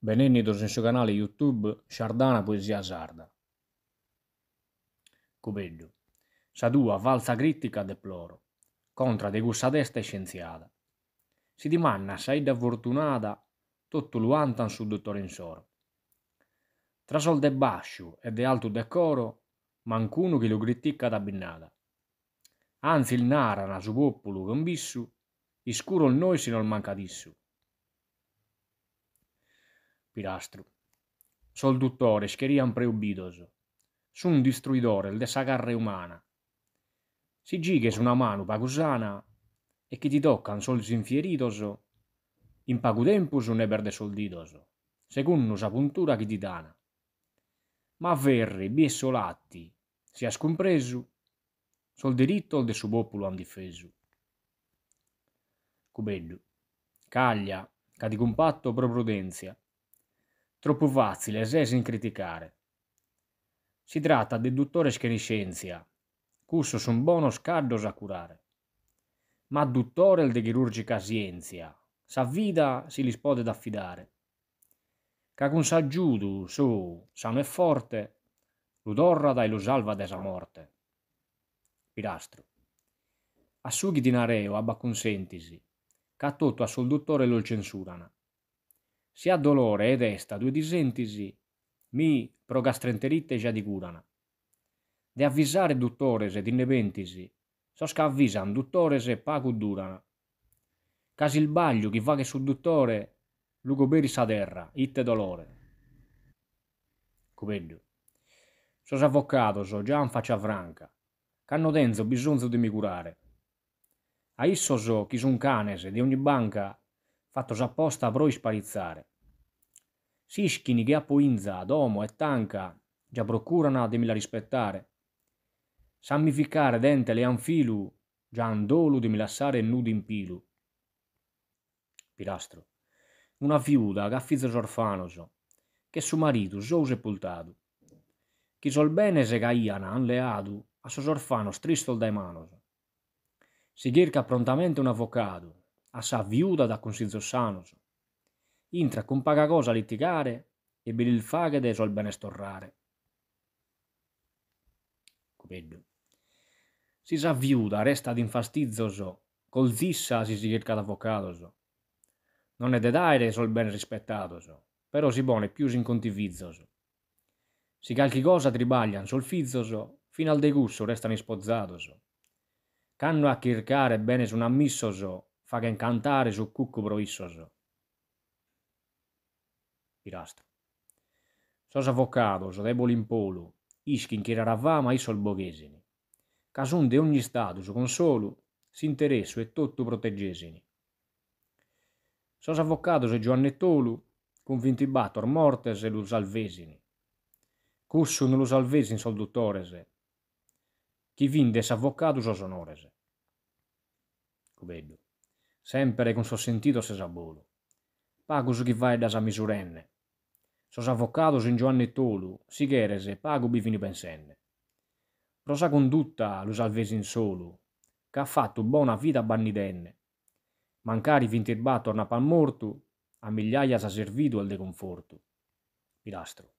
Benvenuti sul suo canale YouTube Sardana Poesia Sarda. Cubeggio. Sa tua valsa critica deploro, contra de gussa testa e scienziata. Si dimanna sei da fortunata, tutto luantan su dottore in soro. Tra sol de bascio e de alto decoro, mancuno che lo critica da binnata. Anzi il narana su popolo con bissu, iscuro il noi se non manca dissu pilastru. Solduttores querían preubidos. Sun distruidores de sa carre umana. Si su una mano pagusana e chi ti toccan sol infieridos, in pagu tempus ne perde soldidos, secunno sa puntura che ti dana. Ma verri, biessolatti, si ha scompresu, sol diritto de su popolo han difeso. Cubeddu, caglia, cadi compatto pro prudenzia, Troppo facile, sei sin criticare. Si tratta di duttore scheriscenzia, cusso un buono scardo a curare. Ma dottore duttore de chirurgica scienza, sa vita si li spode d'affidare. Ca con s'aggiudu, su, sano e forte, lo dorrada e lo salva da morte. Pilastro. Assughi di nareo, abba consentisi, ca tutto a sol dottore lo censurana se ha dolore ed esta due disentisi mi progastrenterite già di digurana. De avvisare duttores ed inneventisi, sosca avvisan duttores e pacu durana. Casi il baglio chi va che sul duttore, lugoberi sa terra, itte dolore. Cupeggio. Sos avvocato so già in faccia franca, canno denzo bisogno di mi curare. A isso so chi son canese di ogni banca fatto apposta a broi sparizzare. Sischini, Ghiappo Inza, Domo e Tanca, già procurano a la rispettare. Sammificare dente le anfilu, già andolu di lassare nudi in pilu. Pilastro. Una viuda, gaffizzo orfanoso, che suo marito so sepoltado. Chi sol bene se caiana anleadu, a suo orfano stristol dai manos. Si girca prontamente un avvocato, a sa viuda da consigliossanoso. Intra con paga pagagosa a litigare e per il fare de sol bene storrare. Comeggio. Si sa viuda resta d'infastizioso, col zissa si si cerca d'avvocato d'avvocatoso. Non è de daire sol bene rispettatoso, però si bone più contivizzo incontivizzoso. Si calchi cosa tribaglian sol fizzo solfizzoso, fino al degusso restan ispozzadoso. Canno a chircare bene su un ammisso ammissoso, fagan cantar su cucu proissos. Pirasta. Sos so deboli in polo, ischin che ma i sol solboghesini. Casun de ogni stato su consolo, si interesso e tutto proteggesini. Sos so e Giovannettolu, convintibator mortes e lo salvesini. Cussu non lo salvesin sol dottorese, chi vinde s'avvocatus os onorese. Cubeddu sempre con suo sentito se sentido Pago su chi vai da sa misurenne. Sos avvocato sin Giovanni Tolu, si cherese, pagubi vini pensenne. Pro sa condotta lo salvesi in solo, che ha fatto buona vita bannidenne. Mancari vintirba torna pal morto, a migliaia sa servito al deconforto. Pilastro.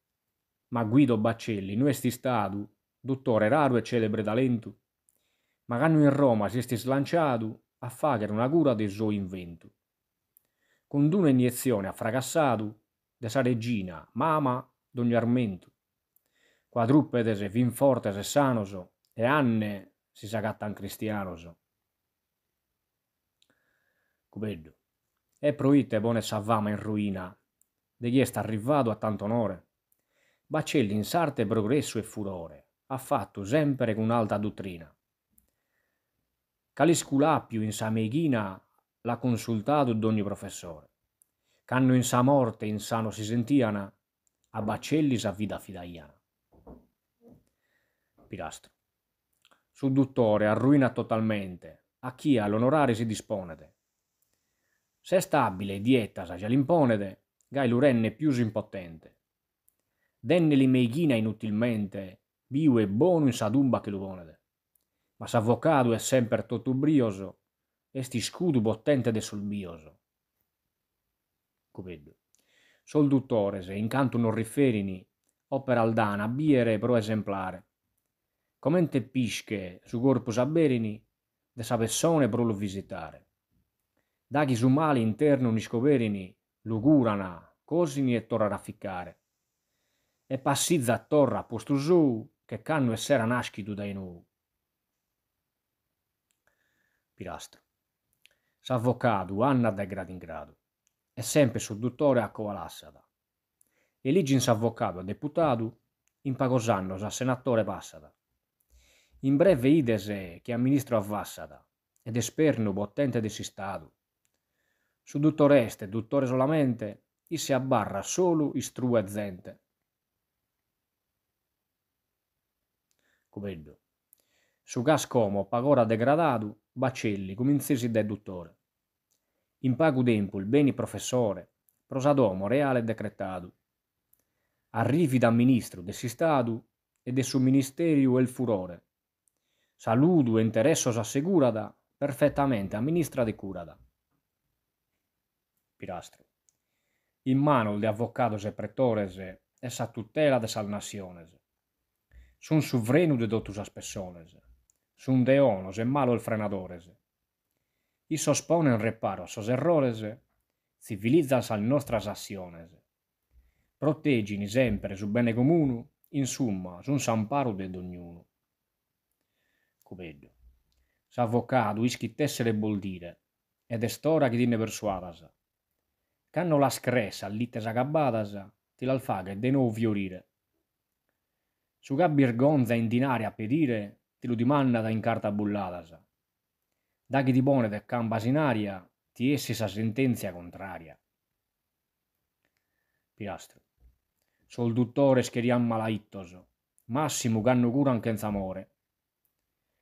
Ma Guido Baccelli, noi esti stadu, dottore raro e celebre talento, ma quando in Roma si esti slanciato, a fare una cura dei suo invento. Con una iniezione ha fracassato de sa regina, mama, d'ogni armento. Quadrupede se vin forte se sanoso, e anne si sagattan cristianoso. Cubeddu. E proite bone savvama in ruina, de chi è sta arrivato a tanto onore. Bacelli in sarte progresso e furore, ha fatto sempre con alta dottrina. Calisculapiu in sa meghina l'ha consultadu d'ogni professore. Canno in sa morte insano si sentiana, a bacelli sa vida fidaiana. Pilastro. Sudduttore arruina totalmente, a chi all'onorare si disponede. Se è stabile dietta sa già l'imponede, gai lurenne più impotente. Denne li meghina inutilmente, biu e bonu in sadumba che l'uvonede ma s'avvocado è sempre tutto brioso, e sti scudo bottente de sul bioso. Covedo. Sol duttore, se incanto non riferini, opera aldana, biere pro esemplare. Comente pisce su corpo saberini, de sa persone pro lo visitare. Daghi su mali interno ni scoverini, lugurana, cosini e torra rafficcare. E passizza a torra a posto su, che canno e sera nascito dai nu pilastro. S'avvocadu, Anna da grado in grado. E sempre sul dottore a covalassada. Eligins avvocado a deputado, in pagosannos a senatore passada. In breve idese che a ministro avvassada, ed esperno bottente de sistado. Su dottoreste, dottore solamente, isse a barra solo istrue zente. Comendo. Su como pagora degradadu, Bacelli, cominzesi da eduttore. In pagu tempo il beni professore, prosadomo reale decretadu. Arrivi da ministro de si stadu e de su ministerio el furore. Saludo e interesso assegurada, perfettamente amministra de curada. Pirastri. In mano de avvocados e pretores e sa tutela de sal naciones. Sun suvrenu de dotus as persones Sun deonos e malos frenadores. Isos ponen reparo a sos errores, civilizas al nostras acciones. Proteggini sempre su bene comune, insomma, su un s'amparo de d'ognuno. Cubeddu. S'avvocado le vuol dire, ed è stora che dinne persuadas. Canno la scresa, all'ite sagabadas, ti l'alfaga e de nou fiorire. Su gabbirgonza indinare a pedire, ti lo dimanna da in carta bullata. Da che di bone del aria, ti essi sa sentenzia contraria. Pilastro. Sol duttore scheriam malaittoso, massimo canno cura anche amore.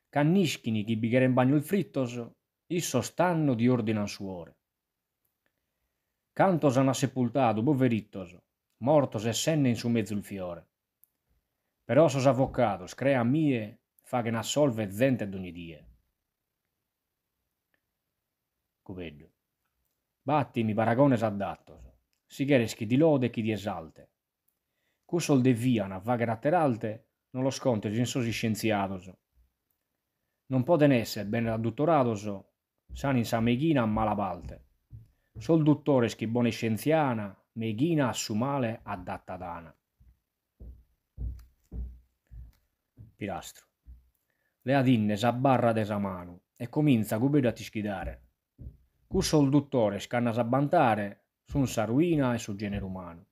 Cannischini chi bichere bagno il frittoso, isso stanno di ordine suore. Canto hanno sepultato, poverittoso, mortos e senne in su mezzo il fiore. Però sos avvocato, screa mie, fac assolve 20 ad ogni die. Coveggio. Batti mi paragone s'adattos, si cheres chi di lode e chi di esalte. Cusol de via viana va gratteralte, non lo sconte ginsosi scienziato. Non poten essere ben radduttorados, sani sa meghina a malabalte. Sol duttore chi bone scienziana, meghina a su male adattadana. Pilastro le dinne s'abbarra de sa mano e comincia cominza cubeddu a schidare. Cu sol duttore scanna s'abbantare sun sa ruina e su genere umano.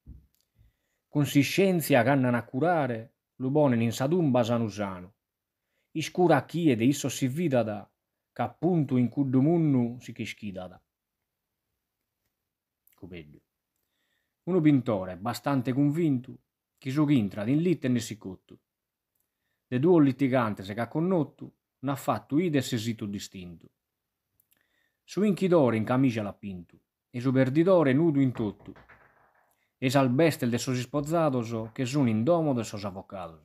Con si scienzia cannan a curare, lo l'ubone in sa tumba sanu sanu. Iscura chi e de isso si vidada, che appunto in cuddu munnu si chischidada. Cubeddu. Uno pintore, bastante convinto, chi su chintra din litte e ne si cottu de due litigantes che ha connotto non ha fatto ides esito distinto. Su inchidore in camicia l'ha pinto, e su perditore nudo in tutto, e sal salbeste de sos ispozzados che sono in domo de sos avvocato.